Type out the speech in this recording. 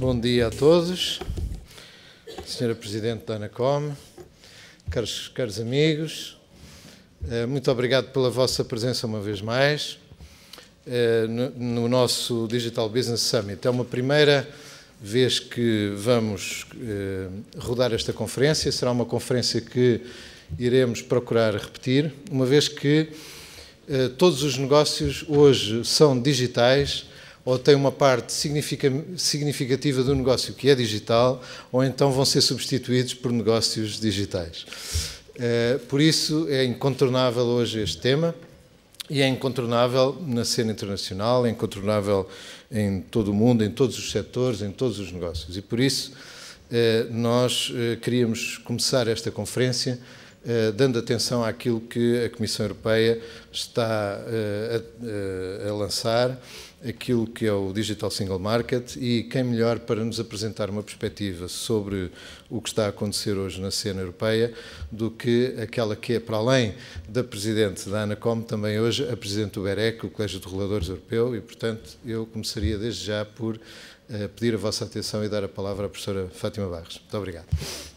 Bom dia a todos, Senhora Presidente da Anacom, caros, caros amigos, eh, muito obrigado pela vossa presença uma vez mais eh, no nosso Digital Business Summit. É uma primeira vez que vamos eh, rodar esta conferência, será uma conferência que iremos procurar repetir, uma vez que todos os negócios hoje são digitais ou têm uma parte significativa do negócio que é digital, ou então vão ser substituídos por negócios digitais. Eh, por isso é incontornável hoje este tema e é incontornável na cena internacional, é incontornável em todo o mundo, em todos os setores, em todos os negócios. E por isso eh, nós eh, queríamos começar esta conferência dando atenção àquilo que a Comissão Europeia está a lançar aquilo que é o Digital Single Market e quem melhor para nos apresentar uma perspectiva sobre o que está a acontecer hoje na cena europeia do que aquela que é, para além da Presidente da ANACOM, também hoje a Presidente do BEREC, o Colégio de Reguladores Europeu, e portanto eu começaria desde já por eh, pedir a vossa atenção e dar a palavra à professora Fátima Barros. Muito obrigado.